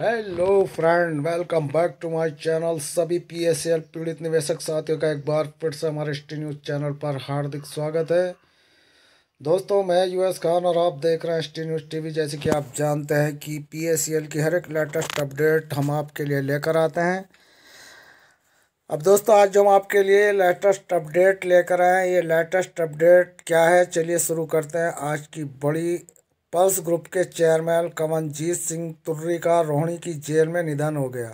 hello friend welcome back to my channel सभी PSL पीड़ित निवेशक साथियों का एक बार फिर से हमारे स्टी न्यूज़ चैनल पर हार्दिक स्वागत है दोस्तों मैं यूएस खान और आप देख रहे हैं स्टी न्यूज़ टीवी जैसे कि आप जानते हैं कि पीएसएल की हर एक लेटेस्ट अपडेट हम आपके लिए लेकर आते हैं अब दोस्तों आज जो हम आपके लिए लेटेस्ट अपडेट लेकर आए हैं ये लेटेस्ट अपडेट क्या है चलिए शुरू करते हैं आज की बड़ी पल्स ग्रुप के चेयरमैन कमलजीत सिंह तुर्री का रोहिणी की जेल में निधन हो गया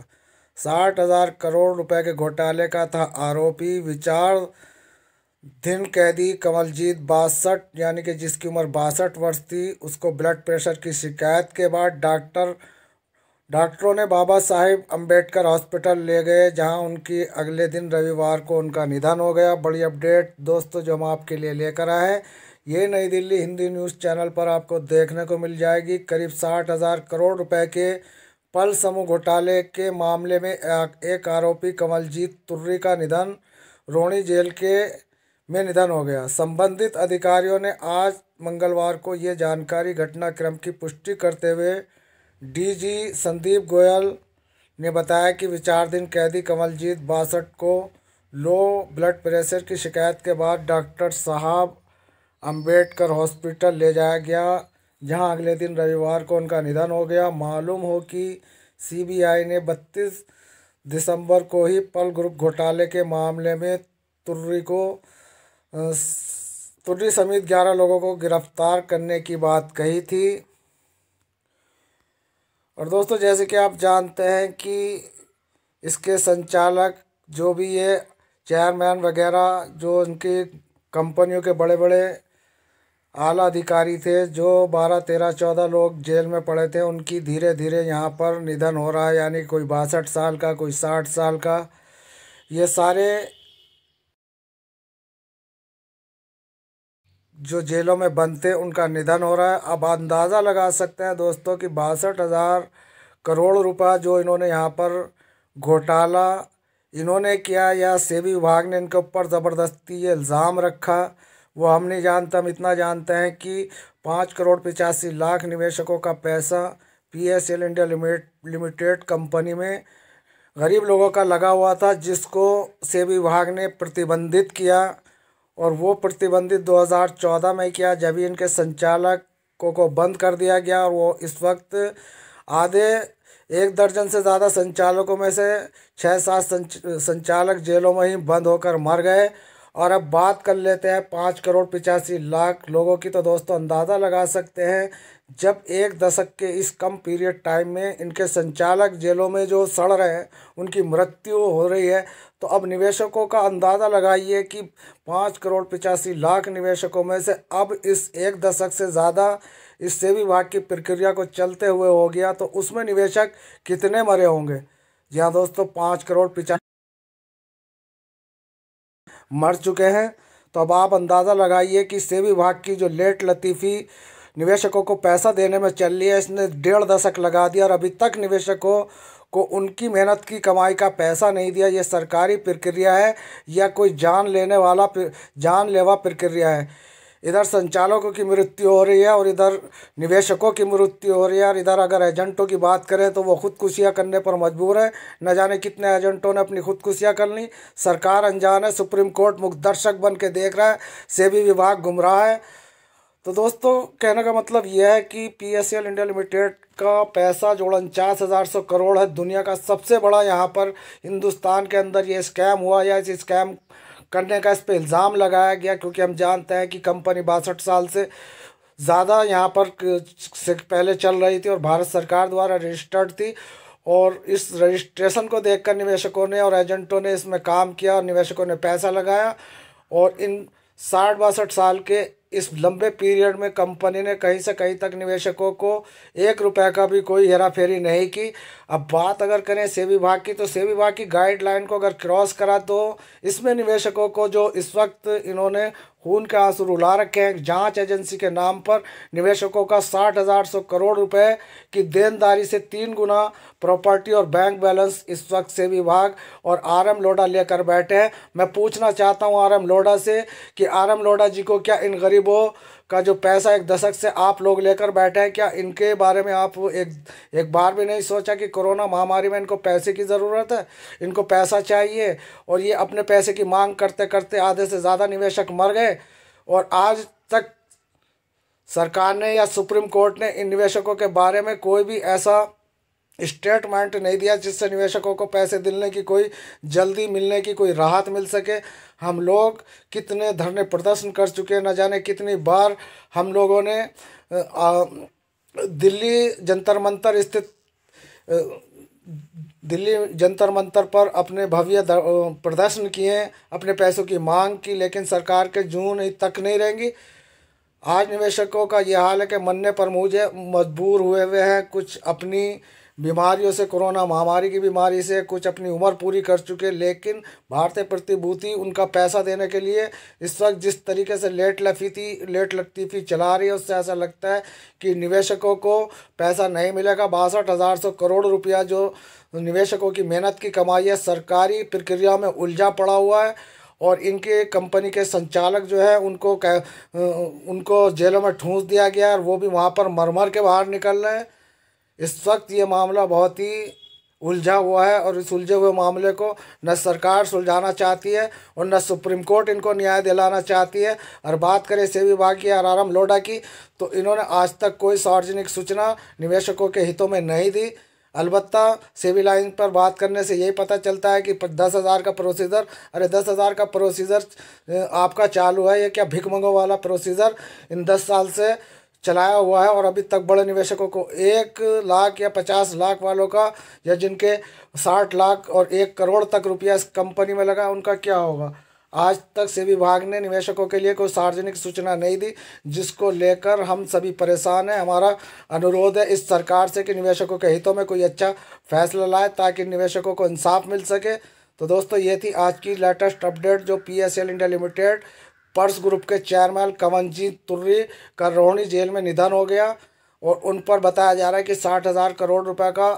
साठ हजार करोड़ रुपए के घोटाले का था आरोपी विचार दिन कैदी कमलजीत बासठ यानी कि जिसकी उम्र बासठ वर्ष थी उसको ब्लड प्रेशर की शिकायत के बाद डॉक्टर डॉक्टरों ने बाबा साहेब अंबेडकर हॉस्पिटल ले गए जहां उनकी अगले दिन रविवार को उनका निधन हो गया बड़ी अपडेट दोस्तों जो हम आपके लिए लेकर आए हैं ये नई दिल्ली हिंदी न्यूज़ चैनल पर आपको देखने को मिल जाएगी करीब साठ हज़ार करोड़ रुपए के पल समूह घोटाले के मामले में एक आरोपी कमलजीत तुर्री का निधन रोणी जेल के में निधन हो गया संबंधित अधिकारियों ने आज मंगलवार को ये जानकारी घटनाक्रम की पुष्टि करते हुए डीजी संदीप गोयल ने बताया कि विचारधीन कैदी कमलजीत बासठ को लो ब्लड प्रेशर की शिकायत के बाद डॉक्टर साहब अम्बेडकर हॉस्पिटल ले जाया गया जहां अगले दिन रविवार को उनका निधन हो गया मालूम हो कि सीबीआई ने 32 दिसंबर को ही पल ग्रुप घोटाले के मामले में तुर्री को तुर्री समेत ग्यारह लोगों को गिरफ्तार करने की बात कही थी और दोस्तों जैसे कि आप जानते हैं कि इसके संचालक जो भी ये चेयरमैन वगैरह जो उनकी कंपनियों के बड़े बड़े आला अधिकारी थे जो बारह तेरह चौदह लोग जेल में पड़े थे उनकी धीरे धीरे यहाँ पर निधन हो रहा है यानी कोई बासठ साल का कोई साठ साल का ये सारे जो जेलों में बंद थे उनका निधन हो रहा है अब अंदाज़ा लगा सकते हैं दोस्तों कि बासठ हज़ार करोड़ रुपया जो इन्होंने यहाँ पर घोटाला इन्होंने किया या सेवी विभाग ने इनके ऊपर ज़बरदस्ती ये इल्ज़ाम रखा वो हम नहीं जानते हम इतना जानते हैं कि पाँच करोड़ पचासी लाख निवेशकों का पैसा P S L India limit limited company में गरीब लोगों का लगा हुआ था जिसको से विभाग ने प्रतिबंधित किया और वो प्रतिबंधित 2014 में किया जब इनके संचालक को को बंद कर दिया गया और वो इस वक्त आधे एक दर्जन से ज़्यादा संचालकों में से छः सात संच, संचालक जेलों में ही बंद होकर मर गए और अब बात कर लेते हैं पाँच करोड़ पिचासी लाख लोगों की तो दोस्तों अंदाज़ा लगा सकते हैं जब एक दशक के इस कम पीरियड टाइम में इनके संचालक जेलों में जो सड़ रहे हैं उनकी मृत्यु हो रही है तो अब निवेशकों का अंदाज़ा लगाइए कि पाँच करोड़ पिचासी लाख निवेशकों में से अब इस एक दशक से ज़्यादा इस सेवी भाग की प्रक्रिया को चलते हुए हो गया तो उसमें निवेशक कितने मरे होंगे जी हाँ दोस्तों पाँच करोड़ पिचा मर चुके हैं तो अब आप अंदाज़ा लगाइए कि सेवी विभाग की जो लेट लतीफ़ी निवेशकों को पैसा देने में चल रही है इसने डेढ़ दशक लगा दिया और अभी तक निवेशकों को उनकी मेहनत की कमाई का पैसा नहीं दिया ये सरकारी प्रक्रिया है या कोई जान लेने वाला जानलेवा प्रक्रिया है इधर संचालकों की मृत्यु हो रही है और इधर निवेशकों की मृत्यु हो रही है और इधर अगर एजेंटों की बात करें तो वो खुदकुशियाँ करने पर मजबूर है न जाने कितने एजेंटों ने अपनी खुदकुशियाँ कर ली सरकार अनजान है सुप्रीम कोर्ट मुखदर्शक बन के देख रहा है सेबी विभाग रहा है तो दोस्तों कहने का मतलब यह है कि P S L India limited का पैसा जो उनचास हज़ार सौ करोड़ है दुनिया का सबसे बड़ा यहाँ पर हिंदुस्तान के अंदर ये स्कैम हुआ या इस स्कैम करने का इस पर इल्ज़ाम लगाया गया क्योंकि हम जानते हैं कि कंपनी बासठ साल से ज़्यादा यहाँ पर से पहले चल रही थी और भारत सरकार द्वारा रजिस्टर्ड थी और इस रजिस्ट्रेशन को देखकर निवेशकों ने और एजेंटों ने इसमें काम किया और निवेशकों ने पैसा लगाया और इन साठ बासठ साल के इस लंबे पीरियड में कंपनी ने कहीं से कहीं तक निवेशकों को एक रुपए का भी कोई हेराफेरी नहीं की अब बात अगर करें सेवी विभाग की तो सेवी विभाग की गाइडलाइन को अगर क्रॉस करा तो इसमें निवेशकों को जो इस वक्त इन्होंने खून के आंसू रुला रखे हैं जांच एजेंसी के नाम पर निवेशकों का साठ हज़ार सौ करोड़ रुपए की देनदारी से तीन गुना प्रॉपर्टी और बैंक बैलेंस इस वक्त से विभाग और आर एम लोडा लेकर बैठे हैं मैं पूछना चाहता हूं आर एम लोडा से कि आर एम लोडा जी को क्या इन गरीब गरीबों का जो पैसा एक दशक से आप लोग लेकर बैठे हैं क्या इनके बारे में आप एक एक बार भी नहीं सोचा कि कोरोना महामारी में इनको पैसे की ज़रूरत है इनको पैसा चाहिए और ये अपने पैसे की मांग करते करते आधे से ज़्यादा निवेशक मर गए और आज तक सरकार ने या सुप्रीम कोर्ट ने इन निवेशकों के बारे में कोई भी ऐसा स्टेटमेंट नहीं दिया जिससे निवेशकों को पैसे दिलने की कोई जल्दी मिलने की कोई राहत मिल सके हम लोग कितने धरने प्रदर्शन कर चुके हैं न जाने कितनी बार हम लोगों ने दिल्ली जंतर मंतर स्थित दिल्ली जंतर मंतर पर अपने भव्य प्रदर्शन किए अपने पैसों की मांग की लेकिन सरकार के जून तक नहीं रहेंगी आज निवेशकों का यह हाल है कि मनने पर मुझे मजबूर हुए हुए हैं कुछ अपनी बीमारियों से कोरोना महामारी की बीमारी से कुछ अपनी उम्र पूरी कर चुके लेकिन भारतीय प्रतिभूति उनका पैसा देने के लिए इस वक्त जिस तरीके से लेट लफीती लेट लतीफ़ी चला रही है उससे ऐसा लगता है कि निवेशकों को पैसा नहीं मिलेगा बासठ हज़ार सौ करोड़ रुपया जो निवेशकों की मेहनत की कमाई है सरकारी प्रक्रिया में उलझा पड़ा हुआ है और इनके कंपनी के संचालक जो है उनको उनको जेलों में ठूंस दिया गया और वो भी वहाँ पर मरमर के बाहर निकल रहे हैं इस वक्त ये मामला बहुत ही उलझा हुआ है और इस उलझे हुए मामले को न सरकार सुलझाना चाहती है और न सुप्रीम कोर्ट इनको न्याय दिलाना चाहती है और बात करें से विभाग की आर आराम लोडा की तो इन्होंने आज तक कोई सार्वजनिक सूचना निवेशकों के हितों में नहीं दी अलबत् सिविल लाइन पर बात करने से यही पता चलता है कि दस हज़ार का प्रोसीजर अरे दस हज़ार का प्रोसीजर आपका चालू है ये क्या भिकमंगों वाला प्रोसीजर इन दस साल से चलाया हुआ है और अभी तक बड़े निवेशकों को एक लाख या पचास लाख वालों का या जिनके साठ लाख और एक करोड़ तक रुपया इस कंपनी में लगा उनका क्या होगा आज तक से विभाग ने निवेशकों के लिए कोई सार्वजनिक सूचना नहीं दी जिसको लेकर हम सभी परेशान हैं हमारा अनुरोध है इस सरकार से कि निवेशकों के हितों में कोई अच्छा फैसला लाए ताकि निवेशकों को इंसाफ मिल सके तो दोस्तों ये थी आज की लेटेस्ट अपडेट जो P S L India limited Pearls group के चेयरमैन कवनजीत तुर्री का रोहणी जेल में निधन हो गया और उन पर बताया जा रहा है कि साठ हज़ार करोड़ रुपए का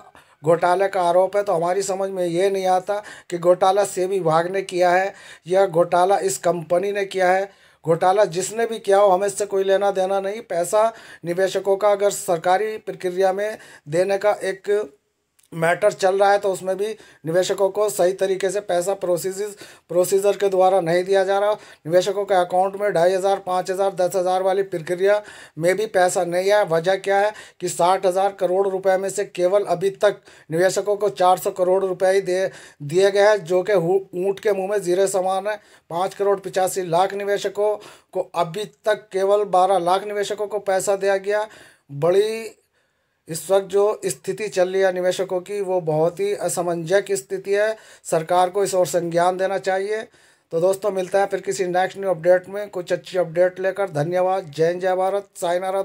घोटाले का आरोप है तो हमारी समझ में ये नहीं आता कि घोटाला से विभाग ने किया है या घोटाला इस कंपनी ने किया है घोटाला जिसने भी किया हो हमें इससे कोई लेना देना नहीं पैसा निवेशकों का अगर सरकारी प्रक्रिया में देने का एक मैटर चल रहा है तो उसमें भी निवेशकों को सही तरीके से पैसा प्रोसीज प्रोसीजर के द्वारा नहीं दिया जा रहा निवेशकों के अकाउंट में ढाई हज़ार पाँच हज़ार दस हज़ार वाली प्रक्रिया में भी पैसा नहीं आया वजह क्या है कि साठ हज़ार करोड़ रुपए में से केवल अभी तक निवेशकों को चार सौ करोड़ रुपए ही दे दिए गए हैं जो कि ऊँट के मुँह में जीरे समान है पाँच करोड़ पिचासी लाख निवेशकों को अभी तक केवल बारह लाख निवेशकों को पैसा दिया गया बड़ी इस वक्त जो स्थिति चल रही है निवेशकों की वो बहुत ही असमंजक की स्थिति है सरकार को इस ओर संज्ञान देना चाहिए तो दोस्तों मिलता है फिर किसी नेक्स्ट न्यू अपडेट में कुछ अच्छी अपडेट लेकर धन्यवाद जय जय भारत साइनारा